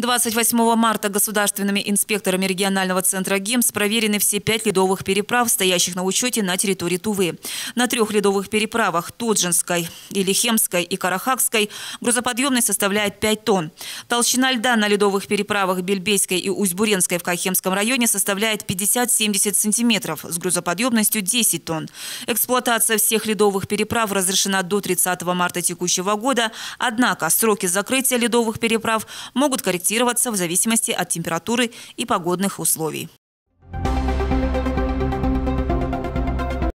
28 марта государственными инспекторами регионального центра ГИМС проверены все пять ледовых переправ, стоящих на учете на территории Тувы. На трех ледовых переправах – Туджинской, Илихемской и Карахакской – грузоподъемность составляет 5 тонн. Толщина льда на ледовых переправах Бельбейской и Узбуренской в Кахемском районе составляет 50-70 сантиметров с грузоподъемностью 10 тонн. Эксплуатация всех ледовых переправ разрешена до 30 марта текущего года, однако сроки закрытия ледовых переправ могут корректироваться корректироваться в зависимости от температуры и погодных условий.